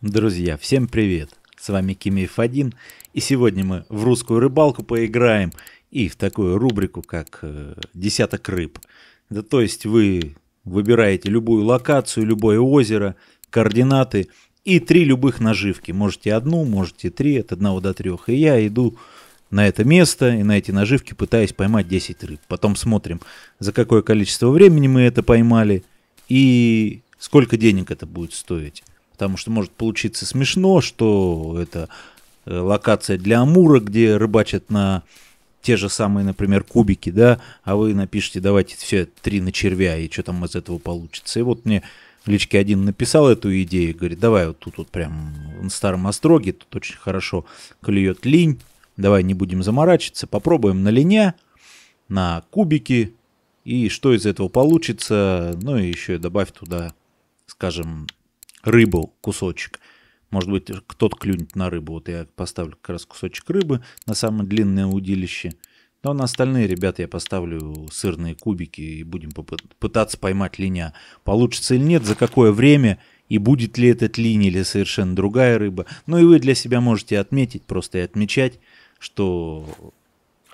Друзья, всем привет! С вами Кими Фадин, и сегодня мы в русскую рыбалку поиграем и в такую рубрику, как э, «Десяток рыб». Да, то есть вы выбираете любую локацию, любое озеро, координаты и три любых наживки. Можете одну, можете три, от одного до трех. И я иду на это место и на эти наживки, пытаясь поймать 10 рыб. Потом смотрим, за какое количество времени мы это поймали и сколько денег это будет стоить. Потому что может получиться смешно, что это э, локация для Амура, где рыбачат на те же самые, например, кубики, да, а вы напишите, давайте все три на червя, и что там из этого получится. И вот мне в личке один написал эту идею, говорит, давай вот тут вот прям на старом остроге, тут очень хорошо клюет линь, Давай не будем заморачиваться, попробуем на линя, на кубики, и что из этого получится, ну и еще добавь туда, скажем, рыбу кусочек. Может быть, кто-то клюнет на рыбу. Вот я поставлю как раз кусочек рыбы на самое длинное удилище. Но на остальные ребята я поставлю сырные кубики и будем пытаться поймать линя. Получится или нет, за какое время, и будет ли этот линь или совершенно другая рыба. Ну и вы для себя можете отметить, просто и отмечать что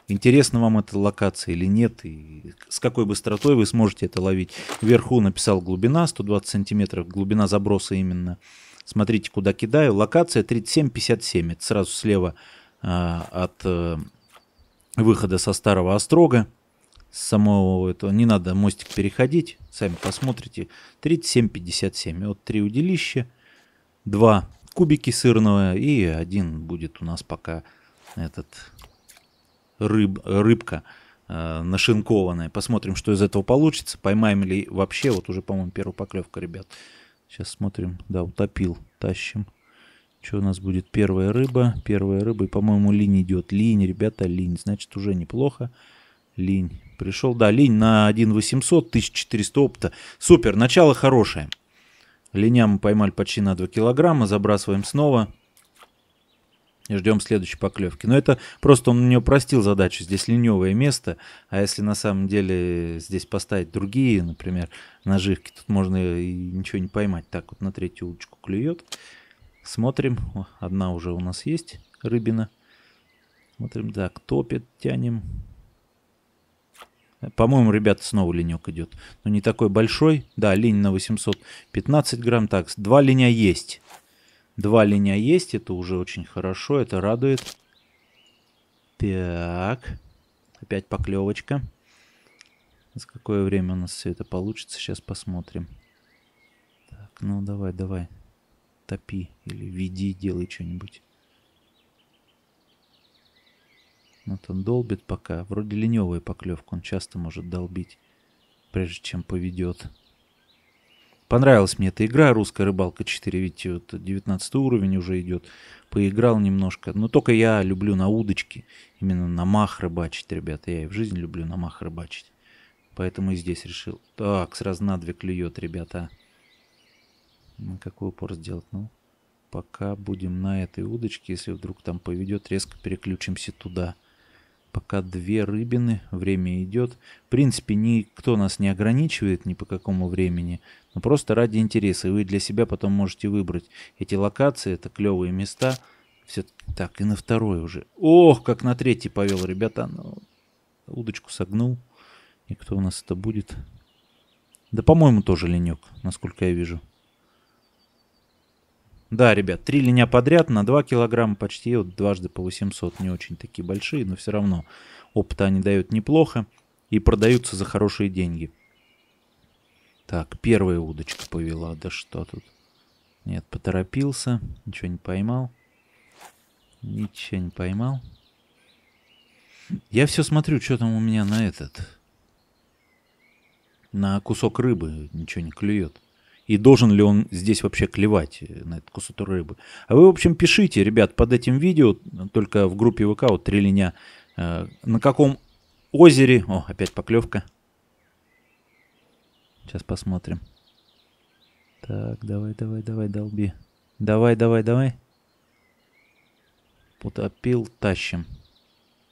интересна вам эта локация или нет, и с какой быстротой вы сможете это ловить. Вверху написал глубина, 120 сантиметров, глубина заброса именно. Смотрите, куда кидаю. Локация 3757 это сразу слева а, от а, выхода со старого острога. С самого этого не надо мостик переходить, сами посмотрите. 3757 вот три удилища, два кубики сырного и один будет у нас пока этот рыб, рыбка э, нашинкованная. Посмотрим, что из этого получится. Поймаем ли вообще. Вот уже, по-моему, первая поклевка, ребят. Сейчас смотрим. Да, утопил. Тащим. Что у нас будет? Первая рыба. Первая рыба. И, по-моему, линь идет. Линь, ребята, линь. Значит, уже неплохо. Линь. Пришел, да, линь на 1 800, 1400 опыта. Супер, начало хорошее. Линя мы поймали почти на 2 килограмма. Забрасываем снова. Ждем следующей поклевки. Но это просто он не упростил задачу. Здесь ленивое место. А если на самом деле здесь поставить другие, например, наживки, тут можно и ничего не поймать. Так, вот на третью удочку клюет. Смотрим. одна уже у нас есть рыбина. Смотрим, так, топит, тянем. Э, по-моему, ребята, снова ленек идет. Но не такой большой. Да, линь на 815 грамм. Так, два линя есть. Два линия есть, это уже очень хорошо, это радует. Так. Опять поклевочка. За какое время у нас все это получится, сейчас посмотрим. Так, ну давай, давай. Топи или веди, делай что-нибудь. Вот он долбит пока. Вроде ленивая поклевка, он часто может долбить, прежде чем поведет. Понравилась мне эта игра, русская рыбалка 4, видите, вот 19 уровень уже идет. Поиграл немножко, но только я люблю на удочке, именно на мах рыбачить, ребята. Я и в жизни люблю на мах рыбачить. Поэтому и здесь решил. Так, сразу на две клюет, ребята. Ну, какой упор сделать? Ну, пока будем на этой удочке. Если вдруг там поведет, резко переключимся туда пока две рыбины, время идет. В принципе, никто нас не ограничивает ни по какому времени, но просто ради интереса, и вы для себя потом можете выбрать эти локации, это клевые места. Все так, и на второй уже. Ох, как на третий повел, ребята. Ну, удочку согнул. И кто у нас это будет? Да, по-моему, тоже ленек, насколько я вижу. Да, ребят, три линя подряд на 2 килограмма почти, вот дважды по 800, не очень такие большие, но все равно опыта они дают неплохо и продаются за хорошие деньги. Так, первая удочка повела, да что тут? Нет, поторопился, ничего не поймал. Ничего не поймал. Я все смотрю, что там у меня на этот. На кусок рыбы ничего не клюет и должен ли он здесь вообще клевать э, на этот кусок рыбы. А вы, в общем, пишите, ребят, под этим видео, только в группе ВК, вот три линя, э, на каком озере... О, опять поклевка. Сейчас посмотрим. Так, давай, давай, давай, долби. Давай, давай, давай. Потопил, тащим.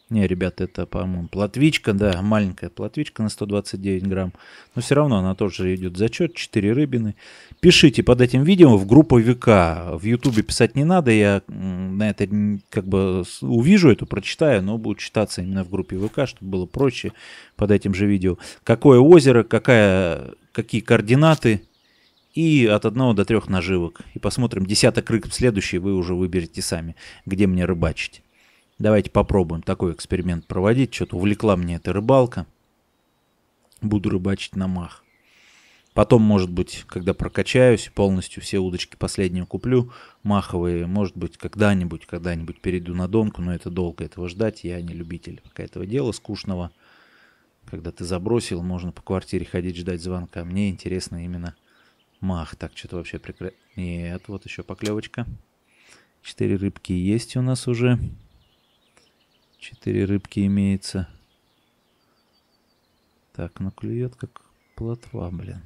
Не, ребята, это, по-моему, платвичка, да, маленькая платвичка на 129 грамм. Но все равно она тоже идет зачет, 4 рыбины. Пишите под этим видео в группу ВК. В Ютубе писать не надо, я на это как бы увижу эту, прочитаю, но будет читаться именно в группе ВК, чтобы было проще под этим же видео. Какое озеро, какая, какие координаты, и от одного до трех наживок. И посмотрим десяток рыб следующий, вы уже выберете сами, где мне рыбачить. Давайте попробуем такой эксперимент проводить. Что-то увлекла мне эта рыбалка. Буду рыбачить на мах. Потом, может быть, когда прокачаюсь, полностью все удочки последние куплю, маховые, может быть, когда-нибудь, когда-нибудь перейду на донку, но это долго этого ждать, я не любитель пока этого дела скучного. Когда ты забросил, можно по квартире ходить ждать звонка. Мне интересно именно мах. Так, что-то вообще прекрасно. Нет, вот еще поклевочка. Четыре рыбки есть у нас уже. Четыре рыбки имеется. Так, ну клюет как плотва, блин.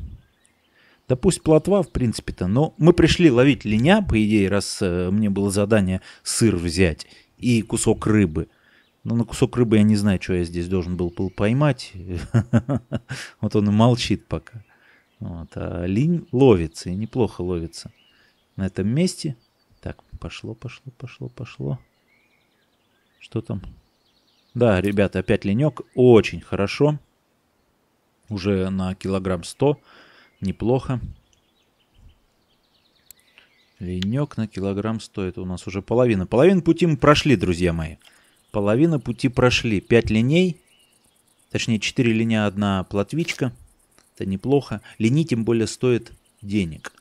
Да пусть плотва, в принципе-то, но мы пришли ловить линя, по идее, раз э, мне было задание сыр взять и кусок рыбы. Но на кусок рыбы я не знаю, что я здесь должен был поймать. Вот он и молчит пока. Вот, а линь ловится, и неплохо ловится на этом месте. Так, пошло, пошло, пошло, пошло. Что там? Да, ребята, опять ленек. Очень хорошо. Уже на килограмм 100. Неплохо. Ленек на килограмм 100. Это у нас уже половина. Половину пути мы прошли, друзья мои. Половина пути прошли. 5 линей. Точнее, 4 линя, одна платвичка. Это неплохо. Линей тем более стоит денег.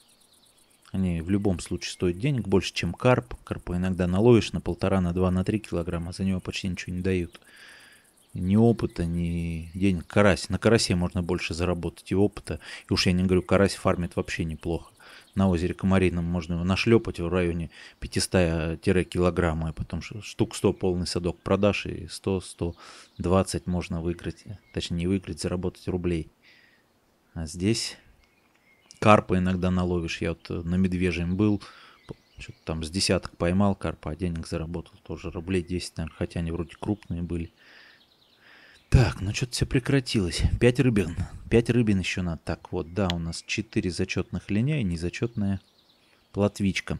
Они в любом случае стоят денег, больше, чем карп. Карпа иногда наловишь на полтора, на два, на три килограмма, а за него почти ничего не дают. Ни опыта, ни денег. Карась. На карасе можно больше заработать и опыта. И уж я не говорю, карась фармит вообще неплохо. На озере Комарином можно его нашлепать в районе 500-килограмма, и потом штук 100 полный садок продаж, и 100-120 можно выиграть, точнее не выиграть, заработать рублей. А здесь Карпа иногда наловишь. Я вот э, на Медвежьем был, что-то там с десяток поймал карпа, а денег заработал тоже рублей 10, наверное, хотя они вроде крупные были. Так, ну что-то все прекратилось. 5 рыбин. 5 рыбин еще надо. Так, вот, да, у нас 4 зачетных линя и незачетная платвичка.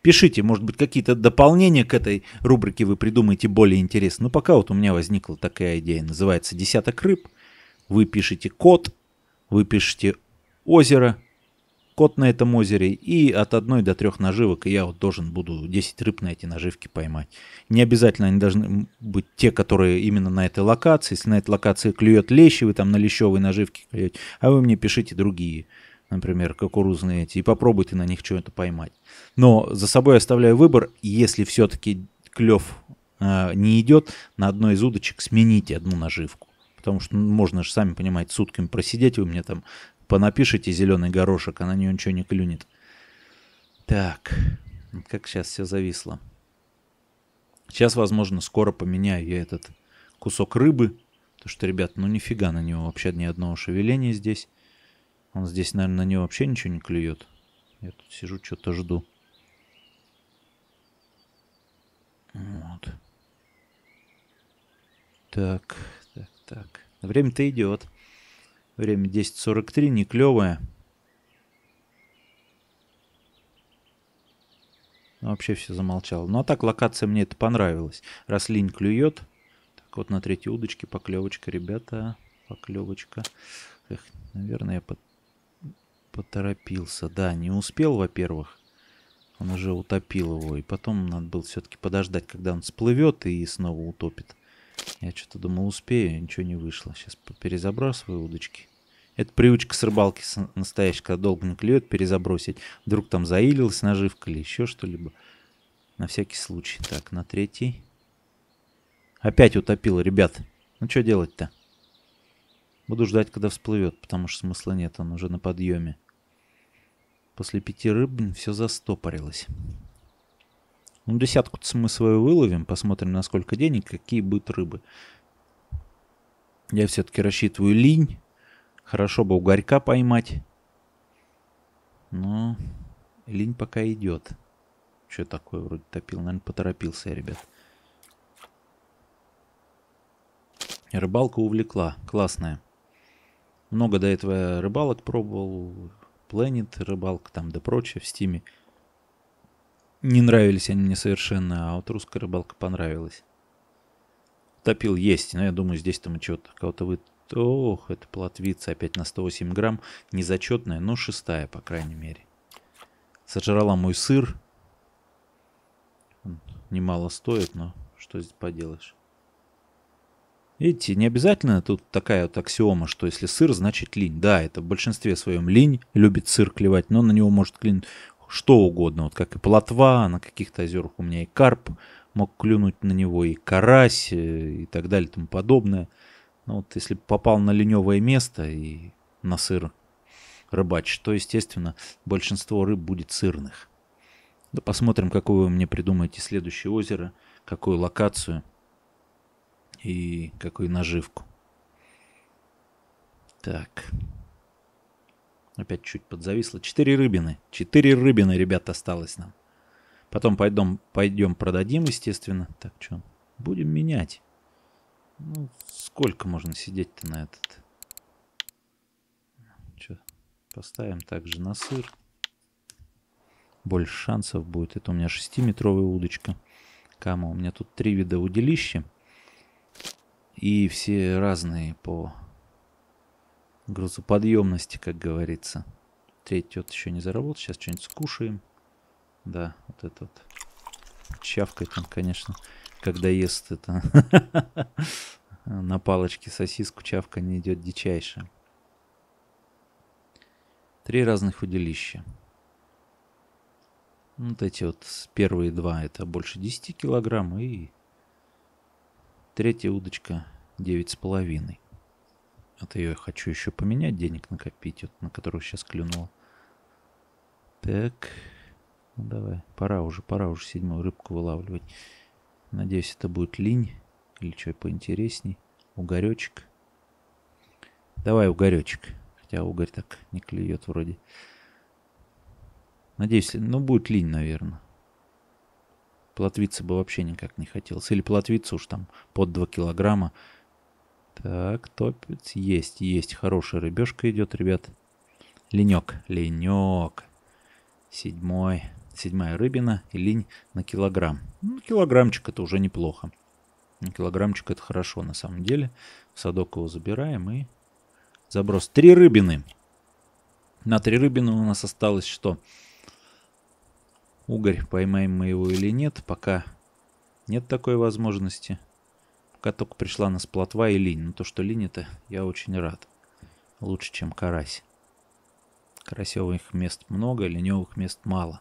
Пишите, может быть, какие-то дополнения к этой рубрике вы придумаете более интересные. Но ну, пока вот у меня возникла такая идея. Называется «Десяток рыб». Вы пишете «Код», вы пишете «Озеро», кот на этом озере, и от одной до трех наживок, и я вот должен буду 10 рыб на эти наживки поймать. Не обязательно они должны быть те, которые именно на этой локации. Если на этой локации клюет лещ, вы там на лещевой наживке клюете, а вы мне пишите другие, например, кукурузные эти, и попробуйте на них что-то поймать. Но за собой оставляю выбор, если все-таки клев э, а, не идет, на одной из удочек смените одну наживку потому что ну, можно же, сами понимаете, сутками просидеть, вы мне там понапишите зеленый горошек, а на нее ничего не клюнет. Так, как сейчас все зависло. Сейчас, возможно, скоро поменяю я этот кусок рыбы, потому что, ребят, ну нифига на него вообще ни одного шевеления здесь. Он здесь, наверное, на него вообще ничего не клюет. Я тут сижу, что-то жду. Вот. Так, так, так. Время-то идет. Время 10.43, не клевое. Ну, вообще все замолчало. Ну а так локация мне это понравилась. Рослинь клюет. Так вот на третьей удочке поклевочка, ребята. Поклевочка. Эх, наверное, я под... поторопился. Да, не успел, во-первых. Он уже утопил его. И потом надо было все-таки подождать, когда он сплывет и снова утопит. Я что-то думал, успею, ничего не вышло. Сейчас перезабрасываю удочки. Это привычка с рыбалки настоящая, когда долго не клюет, перезабросить. Вдруг там заилилась наживка или еще что-либо. На всякий случай. Так, на третий. Опять утопил, ребят. Ну что делать-то? Буду ждать, когда всплывет, потому что смысла нет, он уже на подъеме. После пяти рыб все застопорилось. Ну, десятку мы свою выловим, посмотрим, на сколько денег, какие будут рыбы. Я все-таки рассчитываю линь. Хорошо бы угорька поймать. Но линь пока идет. Что такое вроде топил? Наверное, поторопился я, ребят. Рыбалка увлекла. Классная. Много до этого рыбалок пробовал. Planet рыбалка там да прочее в стиме. Не нравились они мне совершенно, а вот русская рыбалка понравилась. Топил есть, но я думаю, здесь там мы чего-то кого-то вы... Ох, это плотвица опять на 108 грамм, незачетная, но ну, шестая, по крайней мере. Сожрала мой сыр. Он немало стоит, но что здесь поделаешь. Видите, не обязательно тут такая вот аксиома, что если сыр, значит линь. Да, это в большинстве своем линь, любит сыр клевать, но на него может клинуть что угодно, вот как и плотва, на каких-то озерах у меня и карп мог клюнуть на него, и карась, э, и так далее, и тому подобное. ну вот если попал на леневое место и на сыр рыбачить, то, естественно, большинство рыб будет сырных. Да посмотрим, какое вы мне придумаете следующее озеро, какую локацию и какую наживку. Так. Опять чуть подзависло. Четыре рыбины. Четыре рыбины, ребят, осталось нам. Потом пойдем, пойдем продадим, естественно. Так, что? Будем менять. Ну, сколько можно сидеть-то на этот? Что? Поставим также на сыр. Больше шансов будет. Это у меня шестиметровая удочка. Кама. У меня тут три вида удилища. И все разные по грузоподъемности, как говорится. Третий вот еще не заработал. Сейчас что-нибудь скушаем. Да, вот этот вот. Чавкает он, конечно, когда ест это. На палочке сосиску чавка не идет дичайше. Три разных удилища. Вот эти вот первые два это больше 10 килограмм и третья удочка 9,5. Это а я хочу еще поменять, денег накопить, вот, на которую сейчас клюнул. Так, ну давай, пора уже, пора уже седьмую рыбку вылавливать. Надеюсь, это будет линь или что поинтересней. Угоречек. Давай угоречек. Хотя угорь так не клюет вроде. Надеюсь, ну будет линь, наверное. Плотвица бы вообще никак не хотелось. Или плотвица уж там под 2 килограмма. Так, топец. Есть, есть. Хорошая рыбешка идет, ребят. Ленек, ленек. Седьмой. Седьмая рыбина и линь на килограмм. Ну, килограммчик это уже неплохо. Ну, килограммчик это хорошо на самом деле. садок его забираем и заброс. Три рыбины. На три рыбины у нас осталось что? Угорь, поймаем мы его или нет, пока нет такой возможности. Пока только пришла нас плотва и линь. Но то, что линь это, я очень рад. Лучше, чем карась. Карасевых мест много, леневых мест мало.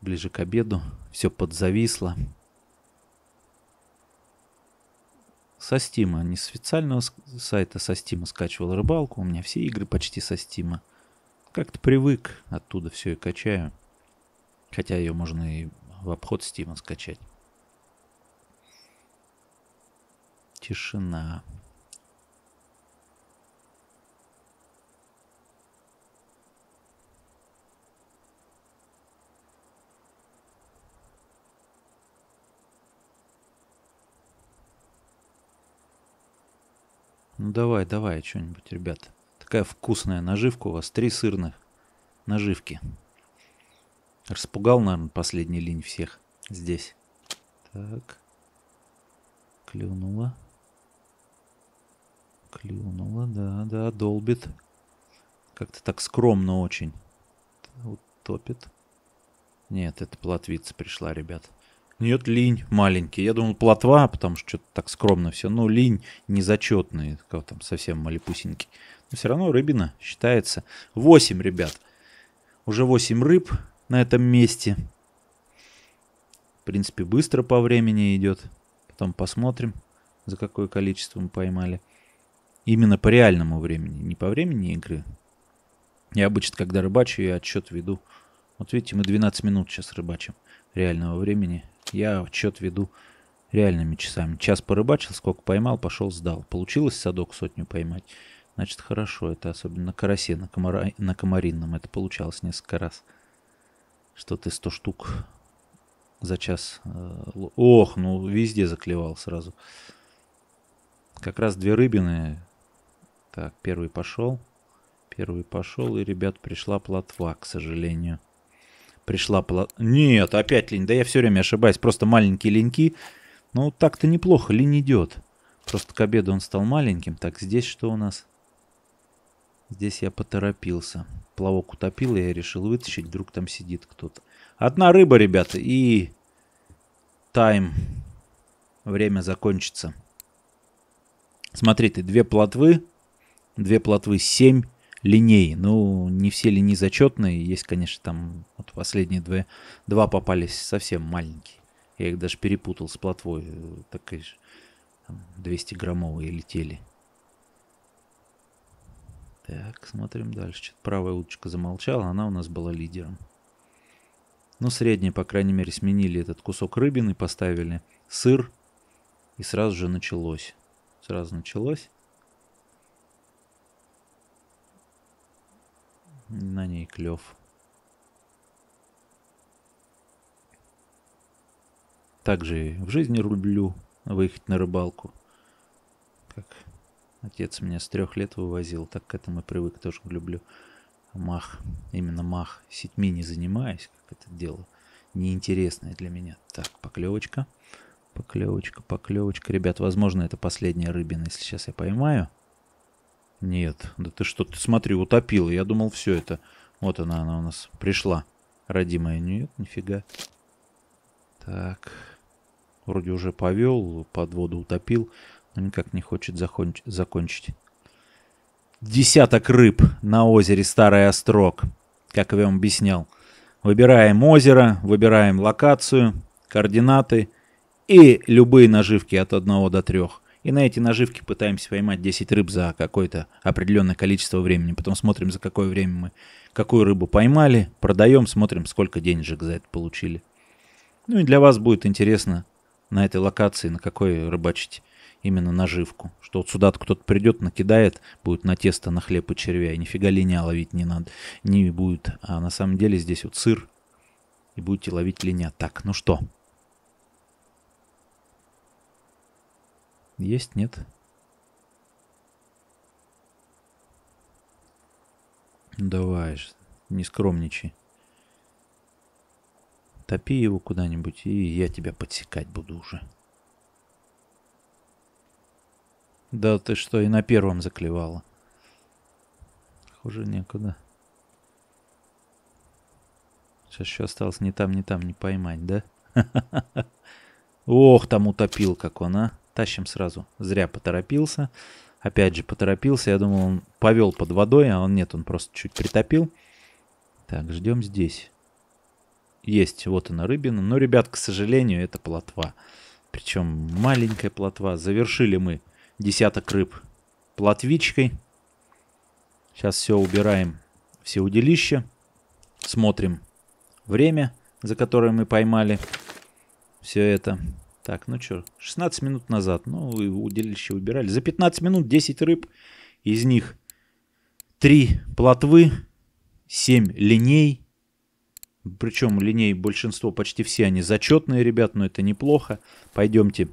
Ближе к обеду все подзависло. со Стима, не с официального сайта со Стима скачивал рыбалку, у меня все игры почти со Стима. Как-то привык, оттуда все и качаю. Хотя ее можно и в обход Стима скачать. Тишина. Ну давай, давай, что-нибудь, ребят. Такая вкусная наживка у вас. Три сырных наживки. Распугал, наверное, последний линь всех здесь. Так. Клюнула. Клюнула, да, да, долбит. Как-то так скромно очень. топит. Нет, это плотвица пришла, ребят. Нет, линь маленький. Я думал, плотва, потому что что-то так скромно все. Ну, линь незачетный, как там совсем малепусенький. Но все равно рыбина считается. Восемь ребят. Уже восемь рыб на этом месте. В принципе, быстро по времени идет. Потом посмотрим, за какое количество мы поймали. Именно по реальному времени, не по времени игры. Я обычно, когда рыбачу, я отчет веду. Вот видите, мы 12 минут сейчас рыбачим реального времени. Я отчет веду реальными часами. Час порыбачил, сколько поймал, пошел, сдал. Получилось садок сотню поймать? Значит, хорошо. Это особенно на карасе, на, комара... на комаринном. Это получалось несколько раз. Что ты 100 штук за час... Э, ох, ну везде заклевал сразу. Как раз две рыбины так, первый пошел. Первый пошел, и, ребят, пришла плотва, к сожалению. Пришла платва. Нет, опять лень. Да я все время ошибаюсь. Просто маленькие леньки. Ну, так-то неплохо, лень идет. Просто к обеду он стал маленьким. Так, здесь что у нас? Здесь я поторопился. Плавок утопил, и я решил вытащить. Вдруг там сидит кто-то. Одна рыба, ребята, и... Тайм. Время закончится. Смотрите, две плотвы две плотвы 7 линей. Ну, не все линии зачетные. Есть, конечно, там вот последние две, два попались совсем маленькие. Я их даже перепутал с плотвой. Э, Такие же 200-граммовые летели. Так, смотрим дальше. Что-то правая удочка замолчала, она у нас была лидером. Ну, средняя, по крайней мере, сменили этот кусок рыбины, поставили сыр, и сразу же началось. Сразу началось. На ней клев. Также в жизни люблю выехать на рыбалку. Как отец меня с трех лет вывозил, так к этому привык, тоже люблю. Мах, именно мах, сетьми не занимаюсь, как это дело неинтересное для меня. Так, поклевочка, поклевочка, поклевочка. Ребят, возможно, это последняя рыбина, если сейчас я поймаю. Нет, да ты что, ты смотри, утопил, Я думал, все это. Вот она, она у нас пришла. Родимая. Нет, нифига. Так. Вроде уже повел, под воду утопил. Но никак не хочет законч закончить. Десяток рыб на озере Старый Острог. Как я вам объяснял. Выбираем озеро, выбираем локацию, координаты и любые наживки от 1 до 3 и на эти наживки пытаемся поймать 10 рыб за какое-то определенное количество времени. Потом смотрим, за какое время мы какую рыбу поймали, продаем, смотрим, сколько денежек за это получили. Ну и для вас будет интересно на этой локации, на какой рыбачить именно наживку. Что вот сюда кто-то придет, накидает, будет на тесто, на хлеб и червя, и нифига линя ловить не надо, не будет. А на самом деле здесь вот сыр, и будете ловить линя. Так, ну что, Есть, нет? Давай же, не скромничай. Топи его куда-нибудь, и я тебя подсекать буду уже. Да ты что, и на первом заклевала. Хуже некуда. Сейчас еще осталось не там, не там не поймать, да? Ох, там утопил как он, а. Тащим сразу. Зря поторопился. Опять же, поторопился. Я думал, он повел под водой, а он нет, он просто чуть притопил. Так, ждем здесь. Есть, вот она рыбина. Но, ну, ребят, к сожалению, это плотва. Причем маленькая плотва. Завершили мы десяток рыб плотвичкой. Сейчас все убираем, все удилища. Смотрим время, за которое мы поймали все это. Так, ну что, 16 минут назад. Ну, вы удилище выбирали. За 15 минут 10 рыб. Из них 3 плотвы, 7 линей. Причем линей большинство, почти все они зачетные, ребят, но это неплохо. Пойдемте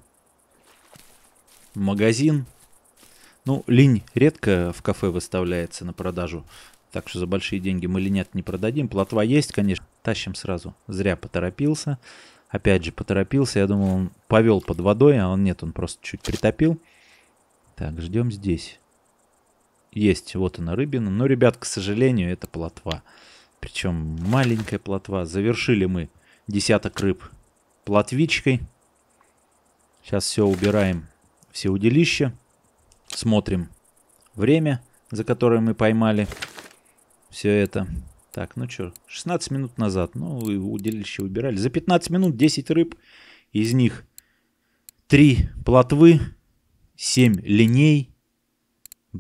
в магазин. Ну, линь редко в кафе выставляется на продажу. Так что за большие деньги мы линят не продадим. Плотва есть, конечно. Тащим сразу. Зря поторопился опять же, поторопился. Я думал, он повел под водой, а он нет, он просто чуть притопил. Так, ждем здесь. Есть, вот она рыбина. Но, ну, ребят, к сожалению, это плотва. Причем маленькая плотва. Завершили мы десяток рыб плотвичкой. Сейчас все убираем, все удилища. Смотрим время, за которое мы поймали все это. Так, ну что, 16 минут назад, ну, вы удилище выбирали. За 15 минут 10 рыб, из них 3 плотвы, 7 линей.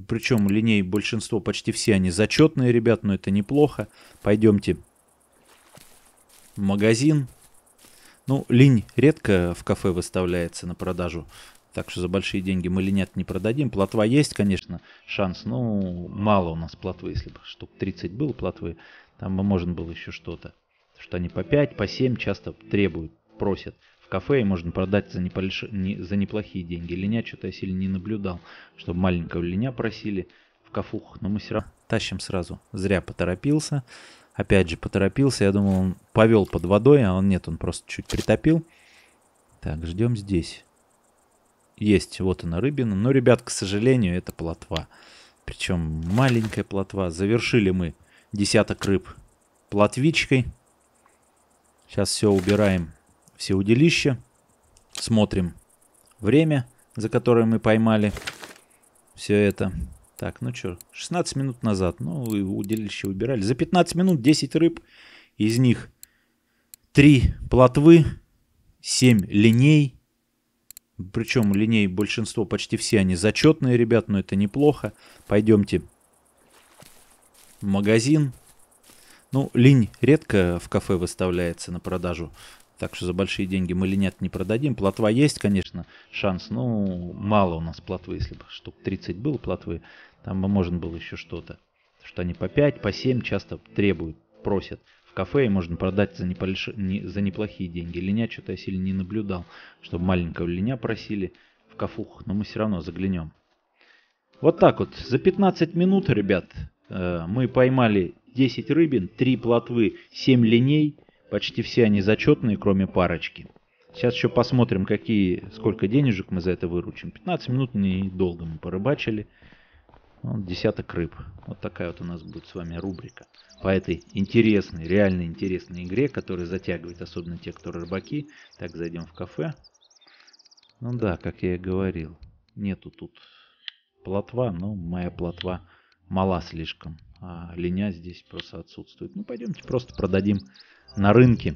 Причем линей большинство, почти все они зачетные, ребят, но это неплохо. Пойдемте в магазин. Ну, линь редко в кафе выставляется на продажу. Так что за большие деньги мы линят не продадим. Платва есть, конечно, шанс, но мало у нас платвы. Если бы штук 30 было платвы, там бы можно было еще что-то. Потому что они по 5, по 7 часто требуют, просят. В кафе можно продать за, неполиш... не... за неплохие деньги. Линя что-то я сильно не наблюдал, чтобы маленького линя просили в кафухах, но мы все равно тащим сразу. Зря поторопился. Опять же, поторопился. Я думал, он повел под водой, а он нет, он просто чуть притопил. Так, ждем здесь есть, вот она рыбина. Но, ребят, к сожалению, это плотва. Причем маленькая плотва. Завершили мы десяток рыб плотвичкой. Сейчас все убираем, все удилища. Смотрим время, за которое мы поймали все это. Так, ну что, 16 минут назад. Ну, и удилище убирали. За 15 минут 10 рыб. Из них 3 плотвы, 7 линей, причем линей большинство, почти все они зачетные, ребят, но это неплохо. Пойдемте в магазин. Ну, линь редко в кафе выставляется на продажу. Так что за большие деньги мы линят не продадим. Платва есть, конечно, шанс. Ну, мало у нас платвы. Если бы штук 30 было платвы, там бы можно было еще что-то. Что они по 5, по 7 часто требуют, просят кафе и можно продать за, неполиш... не... за неплохие деньги. Линя что-то я сильно не наблюдал, чтобы маленького линя просили в кафух но мы все равно заглянем. Вот так вот, за 15 минут, ребят, э, мы поймали 10 рыбин, 3 плотвы, 7 линей. Почти все они зачетные, кроме парочки. Сейчас еще посмотрим, какие, сколько денежек мы за это выручим. 15 минут недолго мы порыбачили десяток рыб. Вот такая вот у нас будет с вами рубрика по этой интересной, реально интересной игре, которая затягивает, особенно те, кто рыбаки. Так, зайдем в кафе. Ну да, как я и говорил, нету тут плотва, но моя плотва мала слишком. А линя здесь просто отсутствует. Ну пойдемте просто продадим на рынке